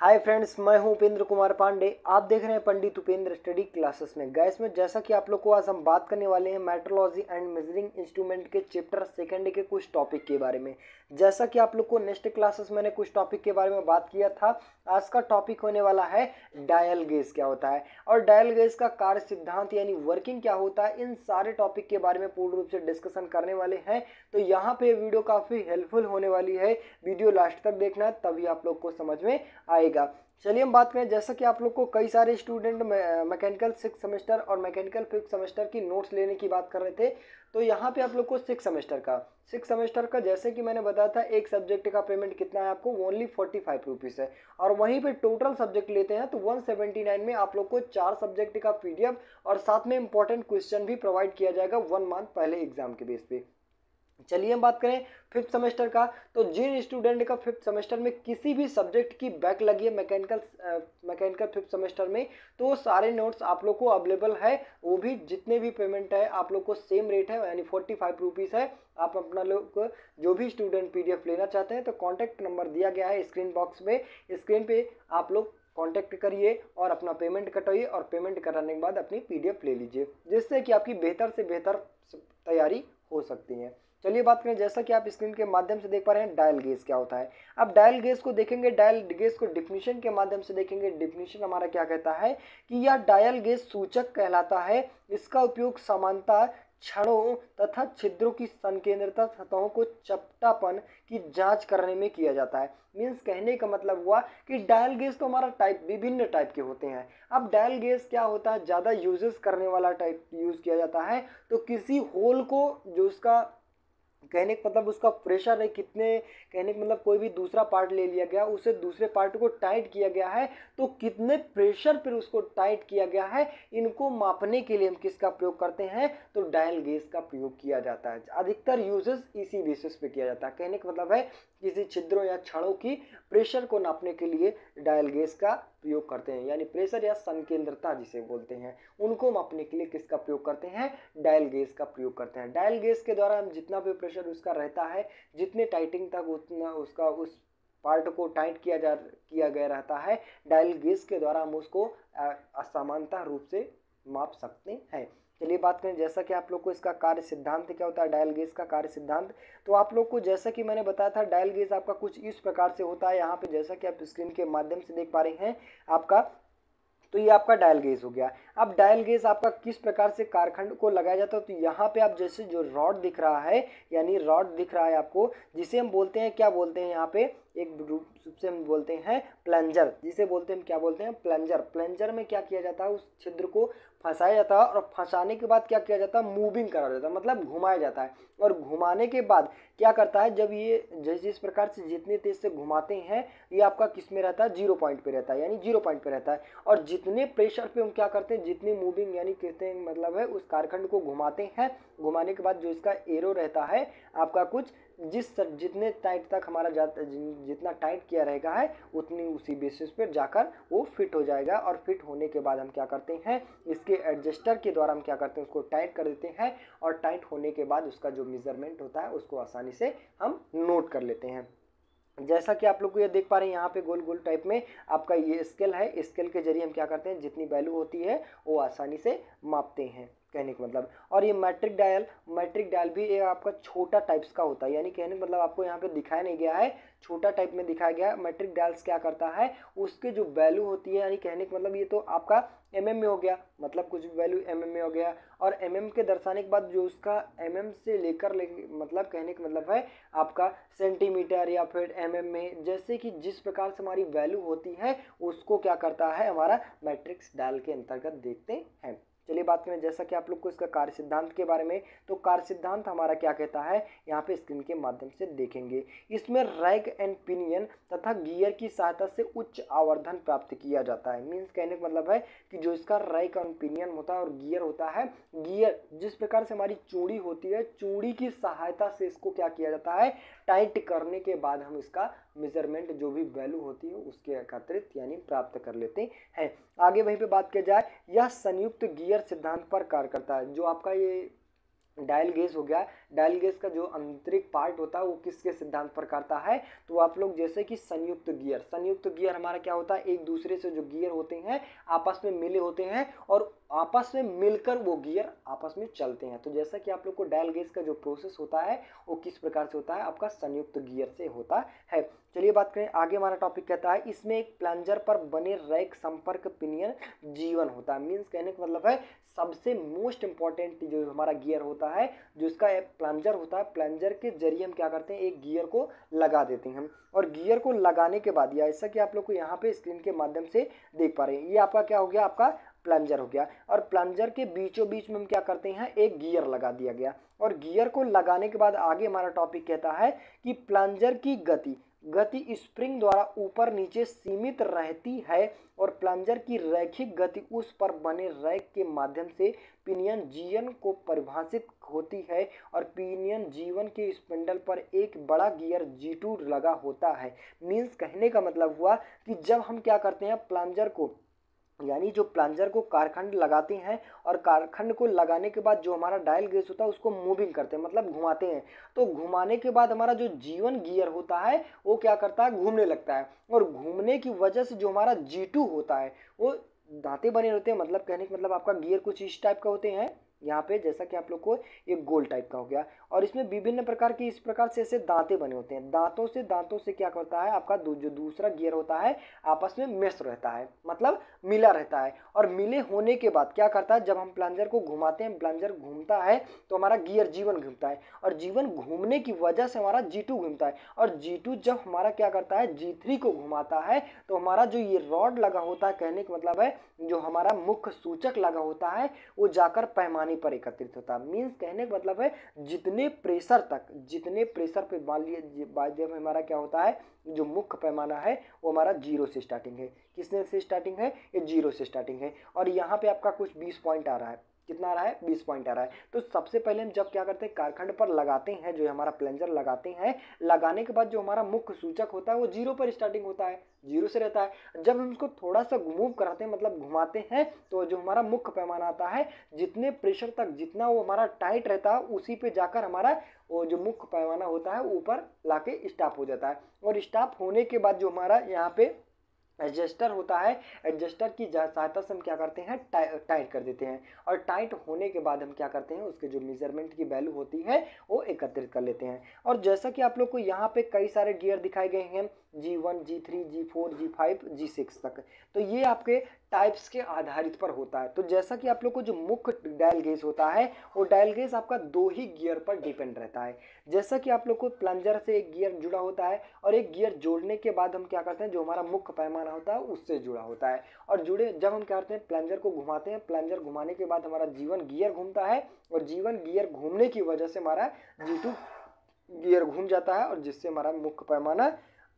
hi friends मैं हूं उपेंद्र कुमार पांडे आप देख रहे हैं पंडित उपेंद्र स्टडी क्लासेस में गैस में जैसा कि आप लोग को आज हम बात करने वाले हैं मेट्रोलॉजी एंड मेजरिंग इंस्ट्रूमेंट के चैप्टर सेकंड के कुछ टॉपिक के बारे में जैसा कि आप लोग को नेक्स्ट क्लासेस मैंने कुछ टॉपिक के बारे में बात किया था आज का टॉपिक होने वाला है डायल गेज क्या होता है और डायल गेज का कार्य सिद्धांत यानी वर्किंग क्या होता है इन सारे टॉपिक के बारे में पूर्ण रूप से डिस्कशन करने वाले हैं तो यहाँ पे वीडियो काफ़ी हेल्पफुल होने वाली है वीडियो लास्ट तक देखना तभी आप लोग को समझ में आएगा चलिए हम बात करें जैसा कि आप लोग को कई सारे स्टूडेंट मैकेनिकल सिक्स सेमेस्टर और मैकेनिकल फिफ्थ सेमेस्टर की नोट्स लेने की बात कर रहे थे तो यहाँ पे आप लोग को सिक्स सेमेस्टर का सिक्स सेमेस्टर का जैसे कि मैंने बताया था एक सब्जेक्ट का पेमेंट कितना है आपको ओनली फोर्टी फाइव रुपीज़ है और वहीं पे टोटल सब्जेक्ट लेते हैं तो वन सेवेंटी नाइन में आप लोग को चार सब्जेक्ट का पी और साथ में इंपॉर्टेंट क्वेश्चन भी प्रोवाइड किया जाएगा वन मंथ पहले एग्जाम के बेस पर चलिए हम बात करें फिफ्थ सेमेस्टर का तो जिन स्टूडेंट का फिफ्थ सेमेस्टर में किसी भी सब्जेक्ट की बैक लगी है मैकेनिकल मैकेनिकल फिफ्थ सेमेस्टर में तो सारे नोट्स आप लोग को अवेलेबल है वो भी जितने भी पेमेंट है आप लोग को सेम रेट है यानी फोर्टी फाइव रुपीज़ है आप अपना लोग जो भी स्टूडेंट पी लेना चाहते हैं तो कॉन्टैक्ट नंबर दिया गया है स्क्रीन बॉक्स में स्क्रीन पर आप लोग कॉन्टैक्ट करिए और अपना पेमेंट कटाइए और पेमेंट कराने के बाद अपनी पी ले लीजिए जिससे कि आपकी बेहतर से बेहतर तैयारी हो सकती हैं चलिए बात करें जैसा कि आप स्क्रीन के माध्यम से देख पा रहे हैं डायल गेज क्या होता है अब डायल गेज को देखेंगे डायल गेज को डिफिनीशन के माध्यम से देखेंगे डिफिनीशन हमारा क्या कहता है कि यह डायल गेज सूचक कहलाता है इसका उपयोग समानता क्षणों तथा छिद्रों की संकेंद्रता सतहों को चपटापन की जांच करने में किया जाता है मीन्स कहने का मतलब हुआ कि डायल गेज तो हमारा टाइप विभिन्न टाइप के होते हैं अब डायल गेज क्या होता है ज़्यादा यूजेस करने वाला टाइप यूज़ किया जाता है तो किसी होल को जो उसका कहने का मतलब उसका प्रेशर है कितने कहने का मतलब कोई भी दूसरा पार्ट ले लिया गया उसे दूसरे पार्ट को टाइट किया गया है तो कितने प्रेशर पर उसको टाइट किया गया है इनको मापने के लिए हम किसका प्रयोग करते हैं तो डायल गेज का प्रयोग किया जाता है अधिकतर यूजेस इसी बेसिस पे किया जाता है कहने का मतलब है किसी छिद्रों या छड़ों की प्रेशर को नापने के लिए डायल गेज का प्रयोग करते हैं यानी प्रेशर या संकेंद्रता जिसे बोलते हैं उनको मापने के लिए किसका प्रयोग करते हैं डायल गेज का प्रयोग करते हैं डायल गेज के द्वारा हम जितना भी प्रेशर उसका रहता है जितने टाइटिंग तक उतना उसका उस पार्ट को टाइट किया जा किया गया रहता है डायल गेज के द्वारा हम उसको असमानता रूप से माप सकते हैं चलिए बात करें जैसा कि आप लोग को इसका कार्य सिद्धांत क्या होता है डायल गेज का कार्य सिद्धांत तो आप लोग को जैसा कि मैंने बताया था डायल गेज आपका कुछ इस प्रकार से होता है यहाँ पे जैसा कि आप स्क्रीन के माध्यम से देख पा रहे हैं आपका तो ये आपका डायल गेज हो गया अब डायल गेज आपका किस प्रकार से कारखंड को लगाया जाता है तो यहाँ पे आप जैसे जो रॉड दिख रहा है यानी रॉड दिख रहा है आपको जिसे हम बोलते हैं क्या बोलते हैं यहाँ पे एक रूप से हम बोलते हैं प्लंजर जिसे बोलते हैं हम क्या बोलते हैं प्लंजर प्लंजर में क्या किया जाता है उस छिद्र को फंसाया जाता है और फंसाने के बाद क्या किया जाता है मूविंग करा जाता है मतलब घुमाया जाता है और घुमाने के बाद क्या करता है जब ये जिस जिस प्रकार से जितने तेज से घुमाते हैं ये आपका किस में रहता है जीरो पॉइंट पे रहता है यानी जीरो पॉइंट पे रहता है और जितने प्रेशर पे हम क्या करते हैं जितने मूविंग यानी कहते हैं मतलब है उस कारखंड को घुमाते हैं घुमाने के बाद जो इसका एरो रहता है आपका कुछ जिस जितने टाइट तक हमारा जाता जितना टाइट किया रहेगा है उतनी उसी बेसिस पर जाकर वो फिट हो जाएगा और फिट होने के बाद हम क्या करते हैं इसके एडजस्टर के द्वारा हम क्या करते हैं उसको टाइट कर देते हैं और टाइट होने के बाद उसका जो मेज़रमेंट होता है उसको आसानी से हम नोट कर लेते हैं जैसा कि आप लोग को ये देख पा रहे हैं यहाँ पे गोल गोल टाइप में आपका ये स्केल है स्केल के जरिए हम क्या करते हैं जितनी वैल्यू होती है वो आसानी से मापते हैं कहने का मतलब और ये मैट्रिक डायल मैट्रिक डायल भी ये आपका छोटा टाइप्स का होता है यानी कहने का मतलब आपको यहाँ पे दिखाया नहीं गया है छोटा टाइप में दिखाया गया है मैट्रिक डायल्स क्या करता है उसके जो वैल्यू होती है यानी कहने का मतलब ये तो आपका एम में हो गया मतलब कुछ वैल्यू एम में हो गया और एम के दर्शाने के बाद जो उसका एम से लेकर ले मतलब कहने का मतलब है आपका सेंटीमीटर या फिर एम में जैसे कि जिस प्रकार से हमारी वैल्यू होती है उसको क्या करता है हमारा मैट्रिक्स डाल के अंतर्गत देखते हैं चलिए बात करें जैसा कि आप लोग को इसका कार्य सिद्धांत के बारे में तो कार्य सिद्धांत हमारा क्या कहता है यहाँ पे स्क्रीन के माध्यम से देखेंगे इसमें रैग एंड पिनियन तथा गियर की सहायता से उच्च आवर्धन प्राप्त किया जाता है मीन्स कहने का मतलब है कि जो इसका रैक एंड पिनियन होता है और गियर होता है गियर जिस प्रकार से हमारी चूड़ी होती है चूड़ी की सहायता से इसको क्या किया जाता है टाइट करने के बाद हम इसका मेजरमेंट जो भी वैल्यू होती है उसके एकत्रित यानी प्राप्त कर लेते हैं आगे वहीं पे बात किया जाए यह संयुक्त गियर सिद्धांत पर कार्य करता है जो आपका ये डायल गेस हो गया डायल गेस का जो आंतरिक पार्ट होता है वो किसके सिद्धांत पर करता है तो आप लोग जैसे कि संयुक्त गियर संयुक्त गियर हमारा क्या होता है एक दूसरे से जो गियर होते हैं आपस में मिले होते हैं और आपस में मिलकर वो गियर आपस में चलते हैं तो जैसा कि आप लोग को डायल गेज का जो प्रोसेस होता है वो किस प्रकार से होता है आपका संयुक्त गियर से होता है चलिए बात करें आगे हमारा टॉपिक कहता है इसमें एक प्लंजर पर बने रैक संपर्क पिनियन जीवन होता है मीन्स कहने का मतलब है सबसे मोस्ट इंपॉर्टेंट जो हमारा गियर होता है जो इसका प्लंजर होता है प्लंजर के जरिए हम क्या करते हैं एक गियर को लगा देते हैं हम और गियर को लगाने के बाद या ऐसा कि आप लोग को यहाँ पे स्क्रीन के माध्यम से देख पा रहे हैं ये आपका क्या हो गया आपका प्लंजर हो गया और प्लंजर के बीचों बीच में हम क्या करते हैं एक गियर लगा दिया गया और गियर को लगाने के बाद आगे हमारा टॉपिक कहता है कि प्लंजर की गति गति स्प्रिंग द्वारा ऊपर नीचे सीमित रहती है और प्लंजर की रैखिक गति उस पर बने रैक के माध्यम से पिनियन जीवन को परिभाषित होती है और पिनियन जीवन के स्पिंडल पर एक बड़ा गियर जी टू लगा होता है मीन्स कहने का मतलब हुआ कि जब हम क्या करते हैं प्लंजर को यानी जो प्लांजर को कारखंड लगाते हैं और कारखंड को लगाने के बाद जो हमारा डायल गेस होता है उसको मूविंग करते हैं मतलब घुमाते हैं तो घुमाने के बाद हमारा जो जीवन गियर होता है वो क्या करता है घूमने लगता है और घूमने की वजह से जो हमारा जी होता है वो दाँते बने रहते हैं मतलब कहने का मतलब आपका गियर कुछ इस टाइप का होते हैं यहाँ पे जैसा कि आप लोग को ये गोल टाइप का हो गया और इसमें विभिन्न प्रकार की इस प्रकार से ऐसे दांते बने होते हैं दांतों से दांतों से क्या करता है आपका दू, जो दूसरा गियर होता है आपस में मेस रहता है मतलब मिला रहता है और मिले होने के बाद क्या करता है जब हम प्लांजर को घुमाते हैं प्लांजर घूमता है तो हमारा गियर जीवन घूमता है और जीवन घूमने की वजह से हमारा जी घूमता है और जी जब हमारा क्या करता है जी को घुमाता है तो हमारा जो ये रॉड लगा होता है कहने का मतलब है जो हमारा मुख्य सूचक लगा होता है वो जाकर पैमाने पर एकत्रित होता है मीन्स कहने का मतलब है जितने प्रेशर तक जितने प्रेशर पे मान लीजिए हमारा क्या होता है जो मुख्य पैमाना है वो हमारा जीरो से स्टार्टिंग है किसने से स्टार्टिंग है ये जीरो से स्टार्टिंग है और यहाँ पे आपका कुछ बीस पॉइंट आ रहा है कितना आ रहा है बीस पॉइंट आ रहा है तो सबसे पहले हम जब क्या करते हैं कारखंड पर लगाते हैं जो हमारा प्लेंजर लगाते हैं लगाने के बाद जो हमारा मुख्य सूचक होता है वो जीरो पर स्टार्टिंग होता है जीरो से रहता है जब हम उसको थोड़ा सा मूव कराते हैं मतलब घुमाते हैं तो जो हमारा मुख्य पैमाना आता है जितने प्रेशर तक जितना वो हमारा टाइट रहता है उसी पे जाकर हमारा वो जो मुख्य पैमाना होता है ऊपर लाके स्टाप हो जाता है और स्टाप होने के बाद जो हमारा यहाँ पे एडजस्टर होता है एडजस्टर की सहायता से हम क्या करते हैं टा, टाइट कर देते हैं और टाइट होने के बाद हम क्या करते हैं उसके जो मेजरमेंट की वैल्यू होती है वो एकत्रित कर लेते हैं और जैसा कि आप लोग को यहाँ पे कई सारे गियर दिखाए गए हैं G one G three G four G five G six तक तो ये आपके टाइप्स के आधारित पर होता है तो जैसा कि आप लोग को जो मुख्य डायल गेज होता है वो डायल गेज आपका दो ही गियर पर डिपेंड रहता है जैसा कि आप लोग को प्लंजर से एक गियर जुड़ा होता है और एक गियर जोड़ने के बाद हम क्या करते हैं जो हमारा मुख्य पैमाना होता है उससे जुड़ा होता है और जुड़े जब हम क्या करते हैं प्लंजर को घुमाते हैं प्लंजर घुमाने के बाद हमारा जीवन गियर घूमता है और जीवन गियर घूमने की वजह से हमारा जी गियर घूम जाता है और जिससे हमारा मुख्य पैमाना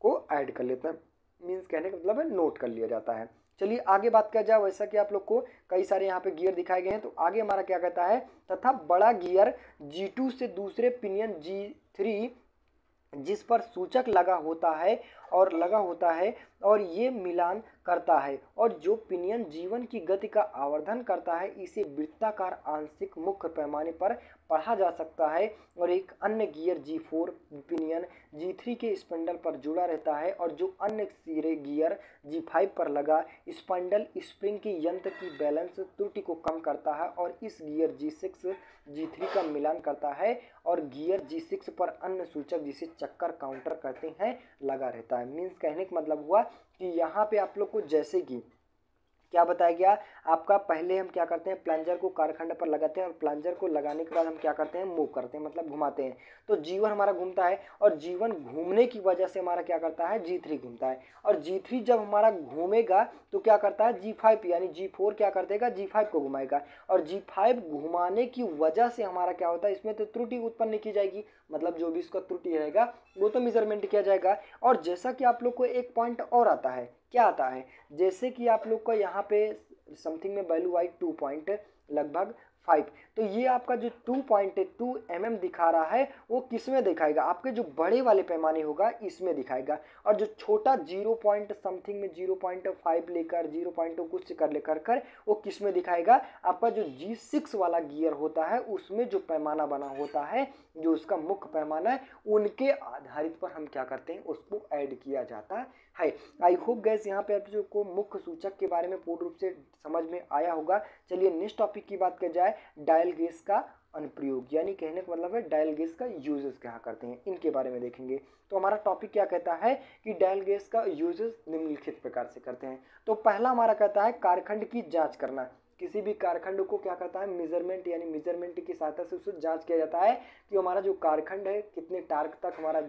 को ऐड कर लेते हैं मीन्स कहने का मतलब है नोट कर लिया जाता है चलिए आगे बात किया जाए वैसा कि आप लोग को कई सारे यहाँ पे गियर दिखाए गए हैं तो आगे हमारा क्या कहता है तथा बड़ा गियर G2 से दूसरे पिनियन G3 जिस पर सूचक लगा होता है और लगा होता है और ये मिलान करता है और जो पिनियन जीवन की गति का आवर्धन करता है इसे वृत्ताकार आंशिक मुख्य पैमाने पर पढ़ा जा सकता है और एक अन्य gear G four pinion G three के स्पंडल पर जुड़ा रहता है और जो अन्य सिरे गियर जी फाइव पर लगा स्पंडल स्प्रिंग की यंत्र की बैलेंस त्रुटि को कम करता है और इस gear G six G three का मिलान करता है और गियर जी सिक्स पर अन्य सूचक जिसे चक्कर काउंटर कहते हैं लगा रहता है होता है मीन्स कहने का मतलब हुआ कि यहाँ पे आप लोग को जैसे कि क्या बताया गया आपका पहले हम क्या करते हैं प्लांजर को कारखंड पर लगाते हैं और प्लांजर को लगाने के बाद हम क्या करते हैं मूव करते हैं मतलब घुमाते हैं तो जीवन हमारा घूमता है और जीवन घूमने की वजह से हमारा क्या करता है जी थ्री घूमता है और जी थ्री जब हमारा घूमेगा तो क्या करता है जी फाइव यानी जी फोर क्या कर देगा जी फाइव को घुमाएगा और जी फाइव घुमाने की वजह से हमारा क्या होता है इसमें तो त्रुटि उत्पन्न की जाएगी मतलब जो भी इसका त्रुटि रहेगा वो तो मेजरमेंट किया जाएगा और जैसा कि आप लोग को एक पॉइंट और आता है क्या आता है जैसे कि आप लोग का यहाँ पे समथिंग में वैल्यू आई टू पॉइंट लगभग फाइव तो ये आपका जो two point two M M दिखा रहा है वो किस में दिखाएगा आपके जो बड़े वाले पैमाने होगा इसमें दिखाएगा और जो छोटा जीरो पॉइंट समथिंग में जीरो पॉइंट फाइव लेकर जीरो पॉइंट कुछ कर लेकर कर वो किस में दिखाएगा आपका जो जी सिक्स वाला गियर होता है उसमें जो पैमाना बना होता है जो उसका मुख्य पैमाना है उनके आधारित पर हम क्या करते हैं उसको ऐड किया जाता है है आई होप गैस यहाँ पे आप जो को मुख्य सूचक के बारे में पूर्ण रूप से समझ में आया होगा चलिए नेक्स्ट टॉपिक की बात कर जाए डायल गैस का अनुप्रयोग यानी कहने का मतलब है डायल गैस का यूजेस क्या करते हैं इनके बारे में देखेंगे तो हमारा टॉपिक क्या कहता है कि डायल गैस का यूजेस निम्नलिखित प्रकार से करते हैं तो पहला हमारा कहता है कारखंड की जांच करना किसी भी कारखंड को क्या करता है मेजरमेंट यानी मेजरमेंट की सहायता से उसको जांच किया जाता है कि हमारा जो कारखंड है कितने टार्क तक हमारा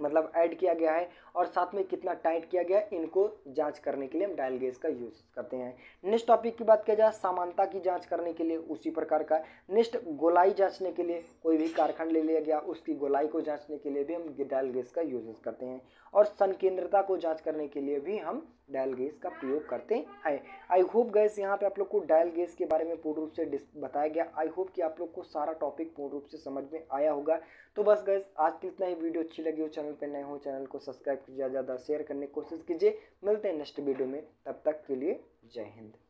मतलब ऐड किया गया है और साथ में कितना टाइट किया गया है इनको जांच करने के लिए हम डायल गेज का यूज़ करते हैं नेक्स्ट टॉपिक की बात किया जाए समानता की जांच करने के लिए उसी प्रकार का नेक्स्ट गोलाई जांचने के लिए कोई भी कारखंड ले लिया गया उसकी गोलाई को जांचने के लिए भी हम डायल गेज का यूज करते हैं और संकेंद्रता को जाँच करने के लिए भी हम डायल गेज का प्रयोग करते हैं आई होप गैस यहाँ पर आप लोग को डायल गेज के बारे में पूर्ण रूप से बताया गया आई होप कि आप लोग को सारा टॉपिक पूर्ण रूप से समझ में आया होगा तो बस गैस आज के इतना ही वीडियो अच्छी लगी हो चैनल पर नए हो चैनल को सब्सक्राइब कीजिए ज़्यादा शेयर करने की कोशिश कीजिए मिलते हैं नेक्स्ट वीडियो में तब तक के लिए जय हिंद